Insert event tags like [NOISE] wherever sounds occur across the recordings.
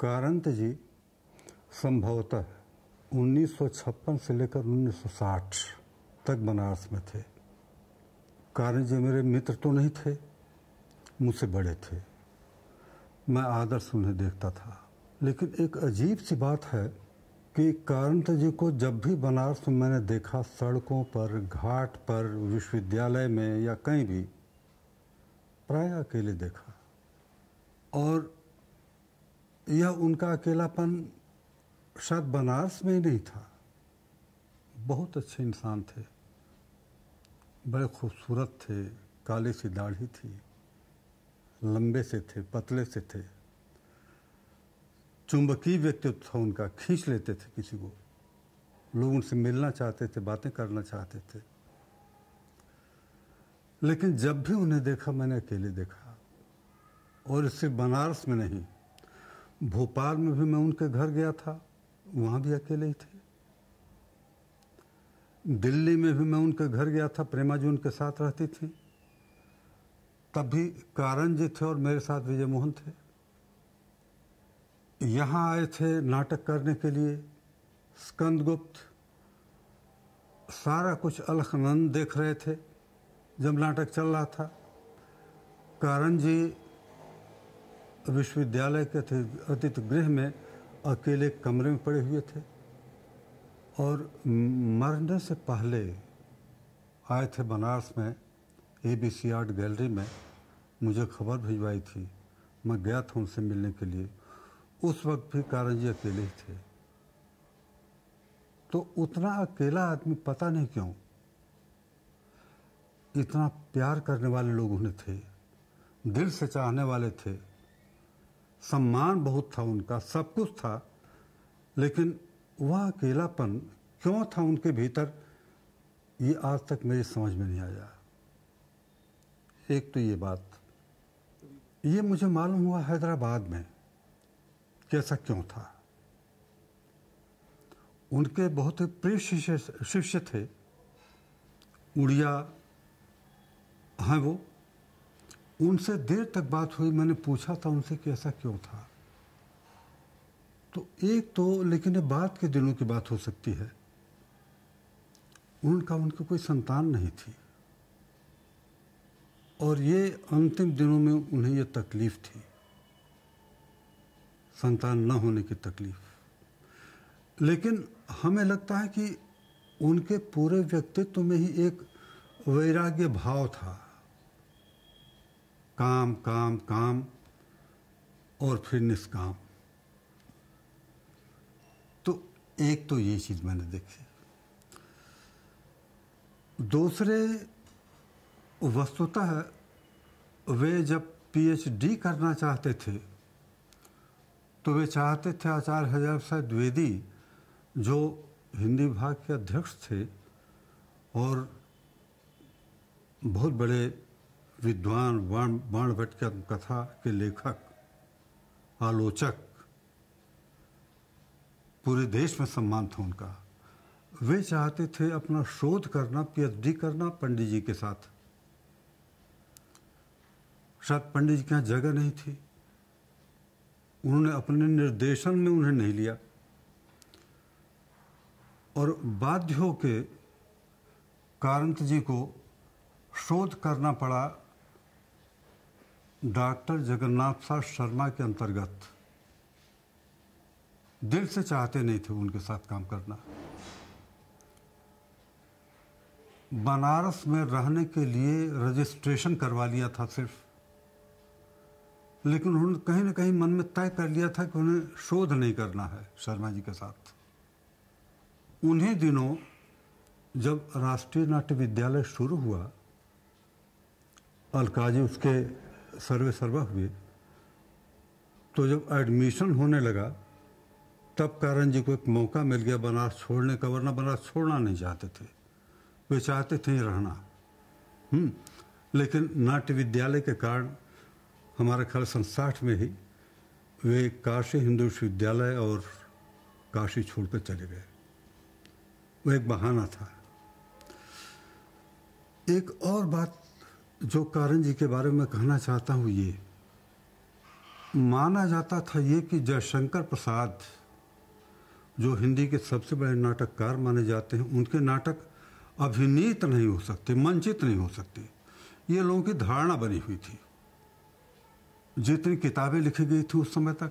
कारंत जी संभवतः 1956 से लेकर 1960 तक बनारस में थे कारंत जी मेरे मित्र तो नहीं थे मुझसे बड़े थे मैं आदर से उन्हें देखता था लेकिन एक अजीब सी बात है कि कारंत जी को जब भी बनारस में मैंने देखा सड़कों पर घाट पर विश्वविद्यालय में या कहीं भी प्राय अकेले देखा और यह उनका अकेलापन शायद बनारस में ही नहीं था बहुत अच्छे इंसान थे बड़े खूबसूरत थे काले सी दाढ़ी थी लंबे से थे पतले से थे चुंबकीय व्यक्तित्व था उनका खींच लेते थे किसी को लोग उनसे मिलना चाहते थे बातें करना चाहते थे लेकिन जब भी उन्हें देखा मैंने अकेले देखा और इससे बनारस में नहीं भोपाल में भी मैं उनके घर गया था वहाँ भी अकेले ही थे दिल्ली में भी मैं उनके घर गया था प्रेमा जी उनके साथ रहती थी तब भी कारण जी थे और मेरे साथ विजय मोहन थे यहाँ आए थे नाटक करने के लिए स्कंदगुप्त सारा कुछ अलखनंद देख रहे थे जब नाटक चल रहा था कारण जी विश्वविद्यालय के अतिथि गृह में अकेले कमरे में पड़े हुए थे और मरने से पहले आए थे बनारस में A B C art gallery में मुझे खबर भिजवाई थी मैं गया था उनसे मिलने के लिए उस वक्त भी कारण जी अकेले ही थे तो उतना अकेला आदमी पता नहीं क्यों इतना प्यार करने वाले लोग उन्हें थे दिल से चाहने वाले थे सम्मान बहुत था उनका सब कुछ था लेकिन वह अकेलापन क्यों था उनके भीतर ये आज तक मेरी समझ में नहीं आया एक तो ये बात ये मुझे मालूम हुआ हैदराबाद में कैसा क्यों था उनके बहुत ही प्रिय शिष्य शिष्य थे उड़िया हैं वो उनसे देर तक बात हुई मैंने पूछा था उनसे कि ऐसा क्यों था तो एक तो लेकिन बाद के दिनों की बात हो सकती है उनका उनकी कोई संतान नहीं थी और ये अंतिम दिनों में उन्हें ये तकलीफ़ थी संतान न होने की तकलीफ लेकिन हमें लगता है कि उनके पूरे व्यक्तित्व में ही एक वैराग्य भाव था काम काम काम और फिर निष्काम तो एक तो ये चीज़ मैंने देखी दूसरे वस्तुतः वे जब पीएचडी करना चाहते थे तो वे चाहते थे आचार्य हजार साहब द्विवेदी जो हिंदी भाग के अध्यक्ष थे और बहुत बड़े विद्वान भट्ट कर्म कथा के लेखक आलोचक पूरे देश में सम्मान था उनका वे चाहते थे अपना शोध करना पीएचडी करना पंडित जी के साथ शायद पंडित जी के यहाँ जगह नहीं थी उन्होंने अपने निर्देशन में उन्हें नहीं लिया और बाध्य के कारंत जी को शोध करना पड़ा डॉक्टर जगन्नाथ साह शर्मा के अंतर्गत दिल से चाहते नहीं थे उनके साथ काम करना बनारस में रहने के लिए रजिस्ट्रेशन करवा लिया था सिर्फ लेकिन उन्होंने कहीं ना कहीं मन में तय कर लिया था कि उन्हें शोध नहीं करना है शर्मा जी के साथ उन्हीं दिनों जब राष्ट्रीय नाट्य विद्यालय शुरू हुआ अलकाजी उसके सर्वे सर्वा हुए तो जब एडमिशन होने लगा तब कारण जी को एक मौका मिल गया बनारस छोड़ने का वरना बनारस छोड़ना नहीं चाहते थे वे चाहते थे रहना हम्म, लेकिन नाट्य विद्यालय के कारण हमारे ख्याल सन साठ में ही वे काशी हिंदू विश्वविद्यालय और काशी छोड़कर चले गए वो एक बहाना था एक और बात जो कारण जी के बारे में कहना चाहता हूँ ये माना जाता था ये कि जयशंकर प्रसाद जो हिंदी के सबसे बड़े नाटककार माने जाते हैं उनके नाटक अभिनीत नहीं हो सकते मंचित नहीं हो सकते ये लोगों की धारणा बनी हुई थी जितनी किताबें लिखी गई थी उस समय तक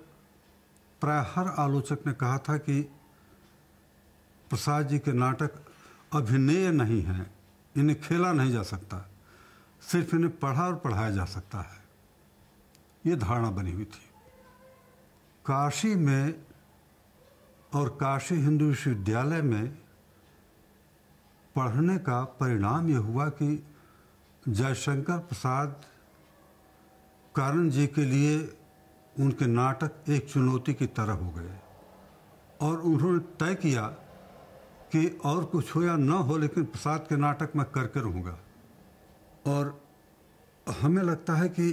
प्राय हर आलोचक ने कहा था कि प्रसाद जी के नाटक अभिनय नहीं हैं इन्हें खेला नहीं जा सकता सिर्फ इन्हें पढ़ा और पढ़ाया जा सकता है ये धारणा बनी हुई थी काशी में और काशी हिंदू विश्वविद्यालय में पढ़ने का परिणाम ये हुआ कि जयशंकर प्रसाद कारण जी के लिए उनके नाटक एक चुनौती की तरह हो गए और उन्होंने तय किया कि और कुछ हो या न हो लेकिन प्रसाद के नाटक मैं करके रहूँगा और हमें लगता है कि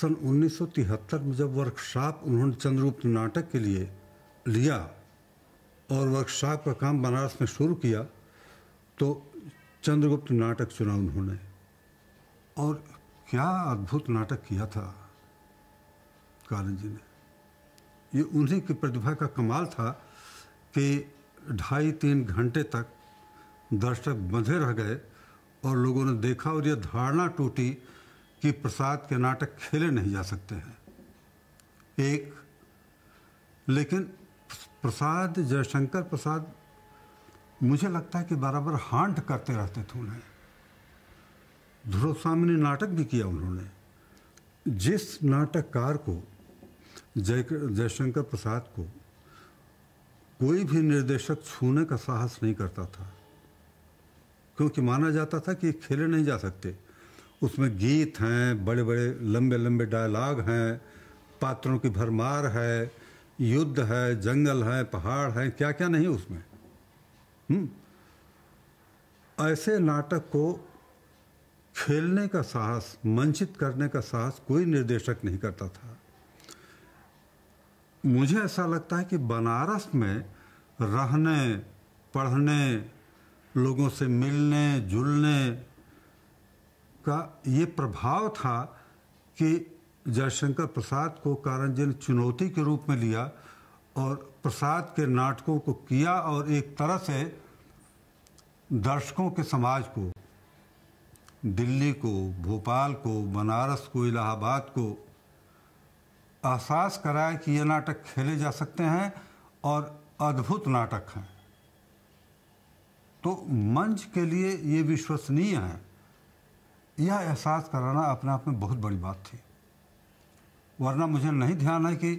सन 1973 में जब वर्कशॉप उन्होंने चंद्रगुप्त नाटक के लिए लिया और वर्कशॉप का काम बनारस में शुरू किया तो चंद्रगुप्त नाटक चुना उन्होंने और क्या अद्भुत नाटक किया था कारण जी ने ये उन्हीं की प्रतिभा का कमाल था कि ढाई तीन घंटे तक दर्शक बंधे रह गए और लोगों ने देखा और यह धारणा टूटी कि प्रसाद के नाटक खेले नहीं जा सकते हैं एक लेकिन प्रसाद जयशंकर प्रसाद मुझे लगता है कि बराबर हांट करते रहते थे उन्हें ध्रुव ने नाटक भी किया उन्होंने जिस नाटककार को जय जयशंकर प्रसाद को कोई भी निर्देशक छूने का साहस नहीं करता था क्योंकि माना जाता था कि खेले नहीं जा सकते उसमें गीत हैं बड़े बड़े लंबे लंबे डायलाग हैं पात्रों की भरमार है युद्ध है जंगल है पहाड़ है क्या क्या नहीं उसमें हुँ? हम्म। ऐसे नाटक को खेलने का साहस मंचित करने का साहस कोई निर्देशक नहीं करता था मुझे ऐसा लगता है कि बनारस में रहने पढ़ने लोगों से मिलने जुलने का ये प्रभाव था कि जयशंकर प्रसाद को जी ने चुनौती के रूप में लिया और प्रसाद के नाटकों को किया और एक तरह से दर्शकों के समाज को दिल्ली को भोपाल को बनारस को इलाहाबाद को एहसास कराया कि ये नाटक खेले जा सकते हैं और अद्भुत नाटक हैं तो मंच के लिए ये विश्वसनीय है यह एहसास कराना अपने आप में बहुत बड़ी बात थी वरना मुझे नहीं ध्यान है कि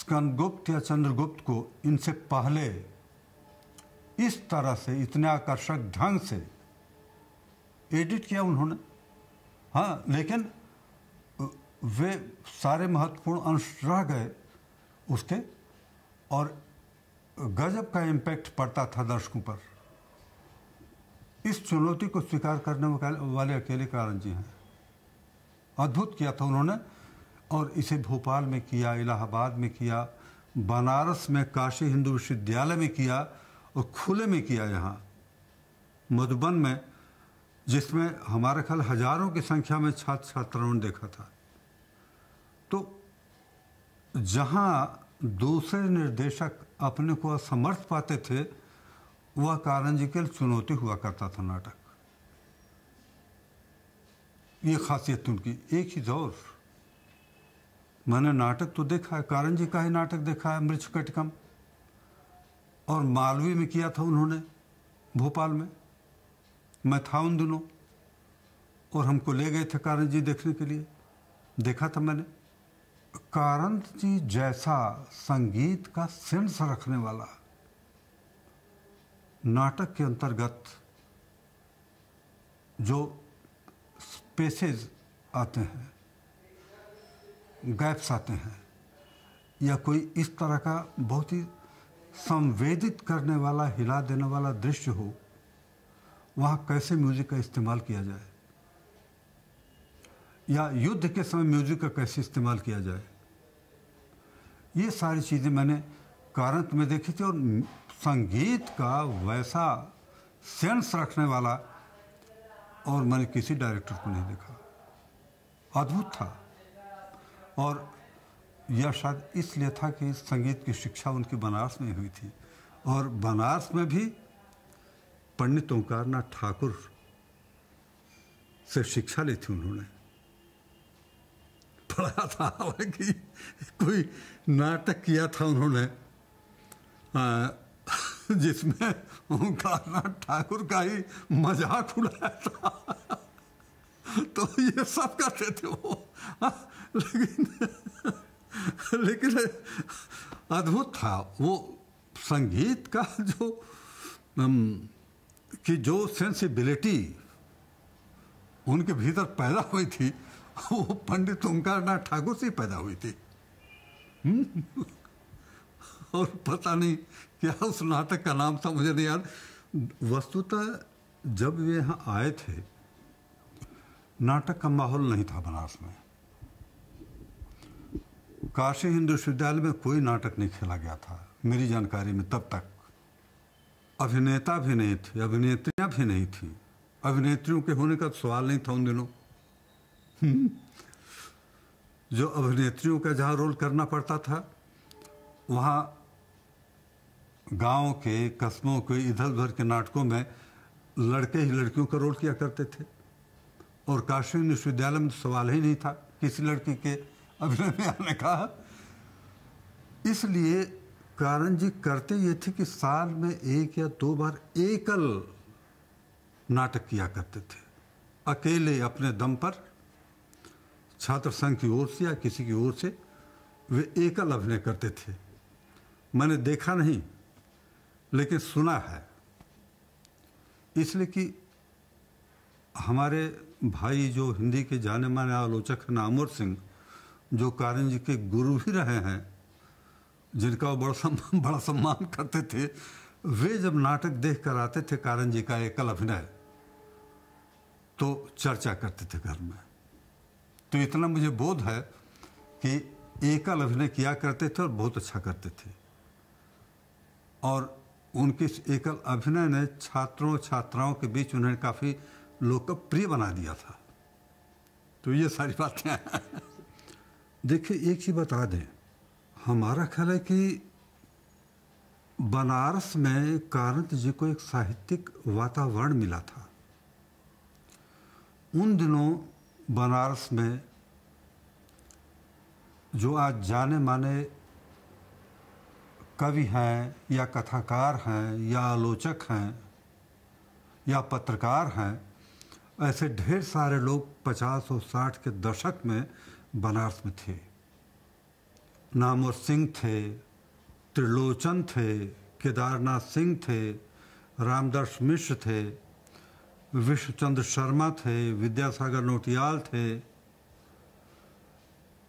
स्कंदगुप्त या चंद्रगुप्त को इनसे पहले इस तरह से इतने आकर्षक ढंग से एडिट किया उन्होंने हाँ लेकिन वे सारे महत्वपूर्ण अंश रह गए उसके और गजब का इम्पैक्ट पड़ता था दर्शकों पर इस चुनौती को स्वीकार करने वाले अकेले कारण जी हैं अद्भुत किया था उन्होंने और इसे भोपाल में किया इलाहाबाद में किया बनारस में काशी हिंदू विश्वविद्यालय में किया और खुले में किया यहाँ मधुबन में जिसमें हमारे ख्याल हजारों की संख्या में छात्र छात्राओं ने देखा था तो जहाँ दूसरे निर्देशक अपने को असमर्थ पाते थे वह कारण जी के चुनौती हुआ करता था नाटक ये खासियत तो उनकी एक ही दौर मैंने नाटक तो देखा है कारण जी का ही नाटक देखा है मृक्ष कटकम और मालवी में किया था उन्होंने भोपाल में मैं था उन दिनों और हमको ले गए थे कारण जी देखने के लिए देखा था मैंने कारंत जी जैसा संगीत का सेंस रखने वाला नाटक के अंतर्गत जो स्पेसेस आते हैं गैप्स आते हैं या कोई इस तरह का बहुत ही संवेदित करने वाला हिला देने वाला दृश्य हो वहाँ कैसे म्यूज़िक का इस्तेमाल किया जाए या युद्ध के समय म्यूज़िक का कैसे इस्तेमाल किया जाए ये सारी चीज़ें मैंने कारंत में देखी थी और संगीत का वैसा सेंस रखने वाला और मैंने किसी डायरेक्टर को नहीं देखा अद्भुत था और यह शायद इसलिए था कि संगीत की शिक्षा उनकी बनारस में हुई थी और बनारस में भी पंडित ओंकारनाथ ठाकुर से शिक्षा ली थी उन्होंने पढ़ा था हालांकि कोई नाटक किया था उन्होंने जिसमें ओंकारनाथ ठाकुर का ही मजाक उड़ाया था तो ये सब करते थे वो लेकिन लेकिन अद्भुत था वो संगीत का जो की जो सेंसिबिलिटी उनके भीतर पैदा हुई थी वो पंडित ओंकार नाथ ठाकुर से पैदा हुई थी हम्म। और पता नहीं क्या उस नाटक का नाम था मुझे नहीं याद वस्तुतः जब वे यहाँ आए थे नाटक का माहौल नहीं था बनारस में काशी हिंदू विश्वविद्यालय में कोई नाटक नहीं खेला गया था मेरी जानकारी में तब तक अभिनेता भी नहीं थे अभिनेत्रियां भी नहीं थीं अभिनेत्रियों के होने का सवाल नहीं था उन दिनों हम्म। जो अभिनेत्रियों का जहाँ रोल करना पड़ता था वहाँ गांव के कस्बों के इधर उधर के नाटकों में लड़के ही लड़कियों का रोल किया करते थे और काशी विश्वविद्यालय में तो सवाल ही नहीं था किसी लड़की के अभिनय में आने का इसलिए कारण जी करते ये थे कि साल में एक या दो बार एकल नाटक किया करते थे अकेले अपने दम पर छात्र संघ की ओर से या किसी की ओर से वे एकल अभिनय करते थे मैंने देखा नहीं लेकिन सुना है इसलिए कि हमारे भाई जो हिंदी के जाने माने आलोचक हैं नामोर सिंह जो कारण जी के गुरु भी रहे हैं जिनका वो बड़ा सम्मान बड़ा सम्मान करते थे वे जब नाटक देख कर आते थे कारण जी का एकल अभिनय तो चर्चा करते थे घर में तो इतना मुझे बोध है कि एकल अभिनय किया करते थे और बहुत अच्छा करते थे और उनके एकल अभिनय ने छात्रों छात्राओं के बीच उन्हें काफ़ी लोकप्रिय बना दिया था तो ये सारी बातें देखिए एक चीज़ बता दें हमारा ख्याल है कि बनारस में कारंत जी को एक साहित्यिक वातावरण मिला था उन दिनों बनारस में जो आज जाने माने कवि हैं या कथाकार हैं या आलोचक हैं या पत्रकार हैं ऐसे ढेर सारे लोग पचास और साठ के दशक में बनारस में थे नामोर सिंह थे त्रिलोचन थे केदारनाथ सिंह थे रामदर्श मिश्र थे विश्व चंद्र शर्मा थे विद्यासागर नोटियाल थे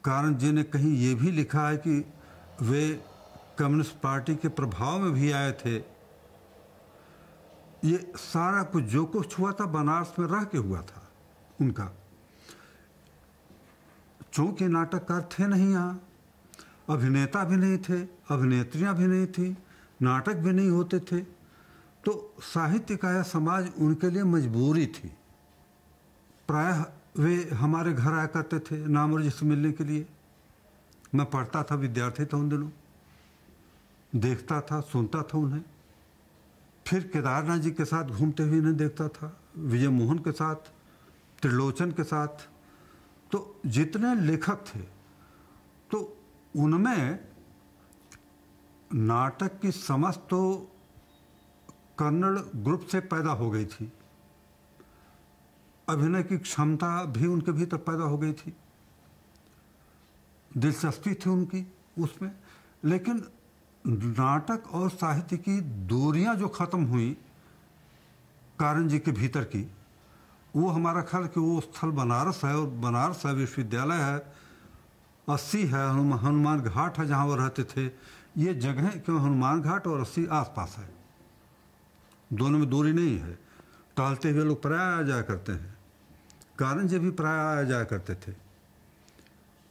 कारण जी ने कहीं ये भी लिखा है कि वे कम्युनिस्ट पार्टी के प्रभाव में भी आए थे ये सारा कुछ जो कुछ हुआ था बनारस में रह के हुआ था उनका चूंकि नाटककार थे नहीं यहाँ अभिनेता भी नहीं थे अभिनेत्रियाँ भी नहीं थी नाटक भी नहीं होते थे तो साहित्य का यह समाज उनके लिए मजबूरी थी प्रायः वे हमारे घर आया करते थे नाम और जिस मिलने के लिए मैं पढ़ता था विद्यार्थी था उन दिनों देखता था सुनता था उन्हें फिर केदारनाथ जी के साथ घूमते हुए इन्हें देखता था विजय मोहन के साथ त्रिलोचन के साथ तो जितने लेखक थे तो उनमें नाटक की समझ तो कर्नल ग्रुप से पैदा हो गई थी अभिनय की क्षमता भी उनके भीतर पैदा हो गई थी दिलचस्पी थी उनकी उसमें लेकिन नाटक और साहित्य की दूरियां जो ख़त्म हुई कारण जी के भीतर की वो हमारा ख्याल कि वो स्थल बनारस है और बनारस है विश्वविद्यालय है अस्सी है हनुमान घाट है जहाँ वो रहते थे ये जगह क्यों हनुमान घाट और अस्सी आसपास है दोनों में दूरी नहीं है टालते हुए लोग प्राय आ जाया करते हैं कारण जब भी प्राय आ जाया करते थे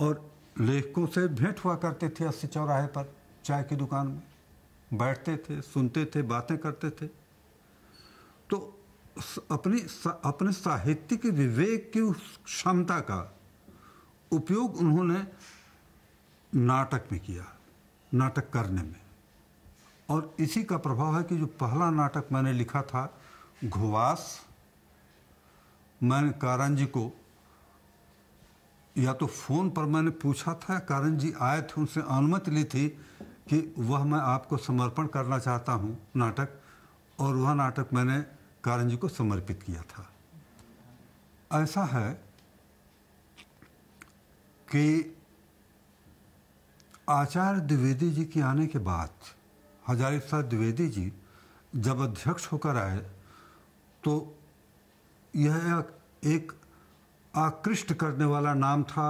और लेखकों से भेंट हुआ करते थे अस्सी चौराहे पर चाय की दुकान में बैठते थे सुनते थे बातें करते थे तो अपनी अपने साहित्यिक विवेक की उस क्षमता का उपयोग उन्होंने नाटक में किया नाटक करने में और इसी का प्रभाव है कि जो पहला नाटक मैंने लिखा था घुवास मैंने कारण जी को या तो फ़ोन पर मैंने पूछा था कारण जी आए थे उनसे अनुमति ली थी कि वह मैं आपको समर्पण करना चाहता हूँ नाटक और वह नाटक मैंने कारण जी को समर्पित किया था ऐसा है कि आचार्य द्विवेदी जी के आने के बाद हजारी प्रसाद द्विवेदी जी जब अध्यक्ष होकर आए तो यह एक आकृष्ट करने वाला नाम था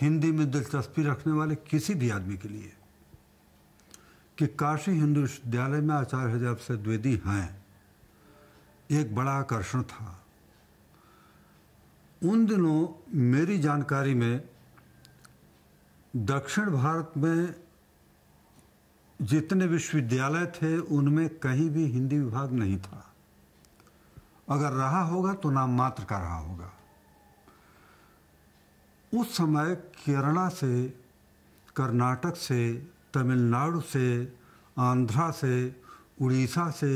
हिंदी में दिलचस्पी रखने वाले किसी भी आदमी के लिए कि काशी हिंदू विश्वविद्यालय में आचार्य हजार से द्विवेदी हैं एक बड़ा आकर्षण था उन दिनों मेरी जानकारी में दक्षिण भारत में जितने विश्वविद्यालय थे उनमें कहीं भी हिंदी विभाग नहीं था अगर रहा होगा तो नाम मात्र का रहा होगा उस समय केरला से कर्नाटक से तमिलनाडु से आंध्रा से उड़ीसा से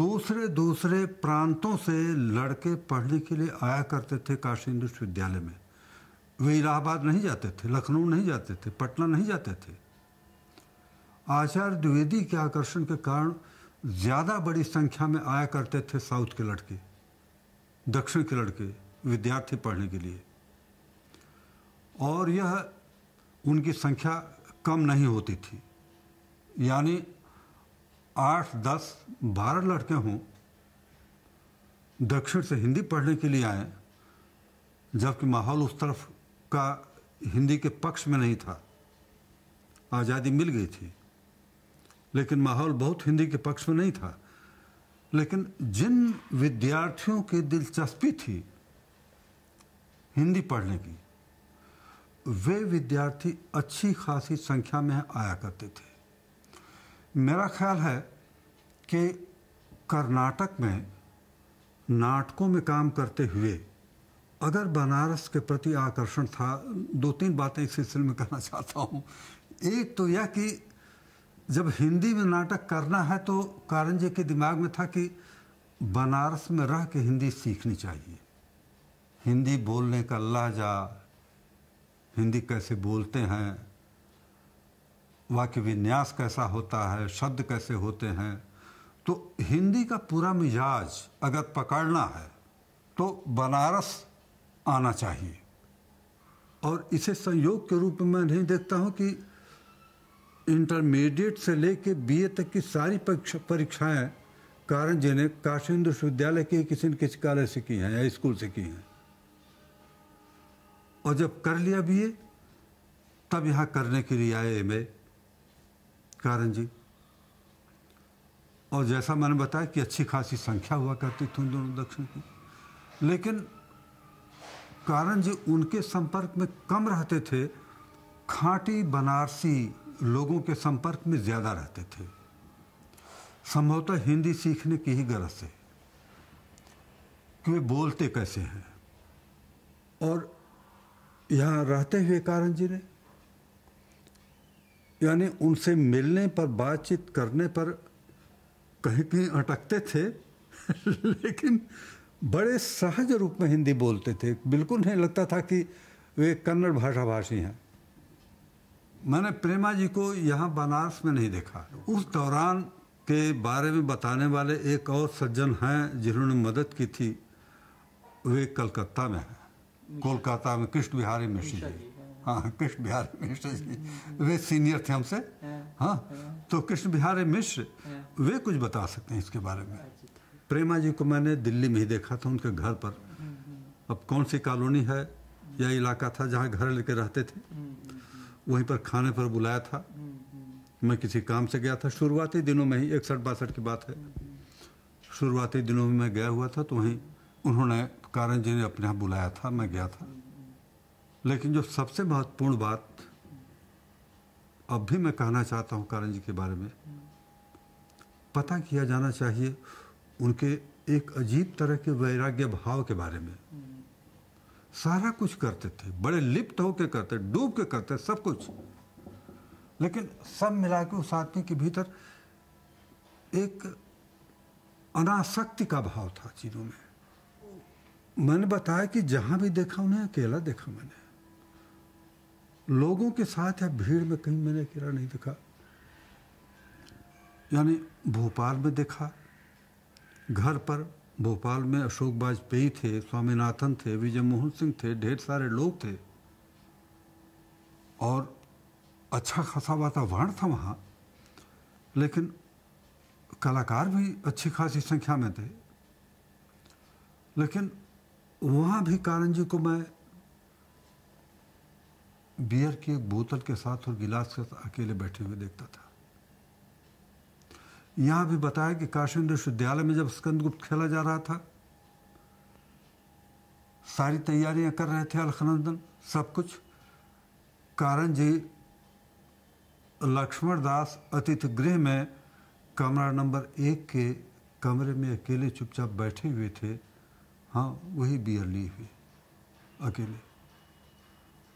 दूसरे दूसरे प्रांतों से लड़के पढ़ने के लिए आया करते थे काशी हिंदू विश्वविद्यालय में वे इलाहाबाद नहीं जाते थे लखनऊ नहीं जाते थे पटना नहीं जाते थे आचार्य द्विवेदी के आकर्षण के कारण ज़्यादा बड़ी संख्या में आया करते थे साउथ के लड़के दक्षिण के लड़के विद्यार्थी पढ़ने के लिए और यह उनकी संख्या कम नहीं होती थी यानी आठ दस बारह लड़के हों दक्षिण से हिंदी पढ़ने के लिए आए जबकि माहौल उस तरफ का हिंदी के पक्ष में नहीं था आज़ादी मिल गई थी लेकिन माहौल बहुत हिंदी के पक्ष में नहीं था लेकिन जिन विद्यार्थियों की दिलचस्पी थी हिंदी पढ़ने की वे विद्यार्थी अच्छी खासी संख्या में आया करते थे मेरा ख्याल है कि कर्नाटक में नाटकों में काम करते हुए अगर बनारस के प्रति आकर्षण था दो तीन बातें इस सिलसिले में कहना [LAUGHS] चाहता हूँ एक तो यह कि जब हिंदी में नाटक करना है तो कारण जी के दिमाग में था कि बनारस में रह के हिंदी सीखनी चाहिए हिंदी बोलने का लहजा हिंदी कैसे बोलते हैं वाक्य विन्यास कैसा होता है शब्द कैसे होते हैं तो हिंदी का पूरा मिजाज अगर पकड़ना है तो बनारस आना चाहिए और इसे संयोग के रूप में नहीं देखता हूँ कि इंटरमीडिएट से लेके बीए तक की सारी परीक्षाएं कारण जी ने काशी हिंदू विश्वविद्यालय के किसी न किसी कॉलेज से की हैं या स्कूल से की हैं और जब कर लिया बीए तब यहाँ करने के लिए आए एम ए कारण जी और जैसा मैंने बताया कि अच्छी खासी संख्या हुआ करती थी उन दोनों दक्षिण की लेकिन कारण जी उनके संपर्क में कम रहते थे खांटी बनारसी लोगों के संपर्क में ज़्यादा रहते थे संभवतः हिंदी सीखने की ही गरज से कि वे बोलते कैसे हैं और यहाँ रहते हुए कारण जी ने यानी उनसे मिलने पर बातचीत करने पर कहीं कहीं अटकते थे [LAUGHS] लेकिन बड़े सहज रूप में हिंदी बोलते थे बिल्कुल नहीं लगता था कि वे कन्नड़ भाषा भाषी हैं मैंने प्रेमा जी को यहाँ बनारस में नहीं देखा उस दौरान के बारे में बताने वाले एक और सज्जन हैं जिन्होंने मदद की थी वे कलकत्ता में हैं कोलकाता में कृष्ण बिहारी मिश्र जी हाँ।, हाँ कृष्ण बिहारी मिश्र जी वे सीनियर थे हमसे हाँ, हाँ, हाँ। तो कृष्ण बिहारी मिश्र वे कुछ बता सकते हैं इसके बारे में अच्छा, प्रेमा जी को मैंने दिल्ली में ही देखा था उनके घर पर हम्म, हम्म। अब कौन सी कॉलोनी है हम्म। या इलाका था जहाँ घर लेके रहते थे वहीं पर खाने पर बुलाया था मैं किसी काम से गया था शुरुआती दिनों में ही इकसठ बासठ की बात है शुरुआती दिनों में मैं गया हुआ था तो वहीं उन्होंने कारण जी ने अपने यहाँ बुलाया था मैं गया था लेकिन जो सबसे महत्वपूर्ण बात अब भी मैं कहना चाहता हूँ कारण जी के बारे में पता किया जाना चाहिए उनके एक अजीब तरह के वैराग्य भाव के बारे में सारा कुछ करते थे बड़े लिप्त होके करते डूब के करते सब कुछ लेकिन सब मिला के उस आदमी के भीतर एक अनासक्ति का भाव था चीज़ों में मैंने बताया कि जहां भी देखा उन्हें अकेला देखा मैंने लोगों के साथ या भीड़ में कहीं मैंने अकेला नहीं देखा यानी भोपाल में देखा घर पर भोपाल में अशोक वाजपेयी थे स्वामीनाथन थे विजय मोहन सिंह थे ढेर सारे लोग थे और अच्छा खासा वातावरण था वहाँ लेकिन कलाकार भी अच्छी खासी संख्या में थे लेकिन वहाँ भी कारण जी को मैं बियर की एक बोतल के साथ और गिलास के साथ अकेले बैठे हुए देखता था यहाँ भी बताया कि काशी विश्वविद्यालय में जब स्कंदगुप्त खेला जा रहा था सारी तैयारियां कर रहे थे अलखनंदन सब कुछ कारण जी लक्ष्मण दास अतिथि गृह में कमरा नंबर एक के कमरे में अकेले चुपचाप बैठे हुए थे हाँ वही बियर लिए हुए अकेले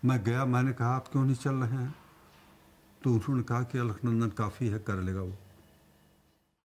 मैं गया मैंने कहा आप क्यों नहीं चल रहे हैं तो उन्होंने कहा कि अलखनंदन काफ़ी है कर लेगा वो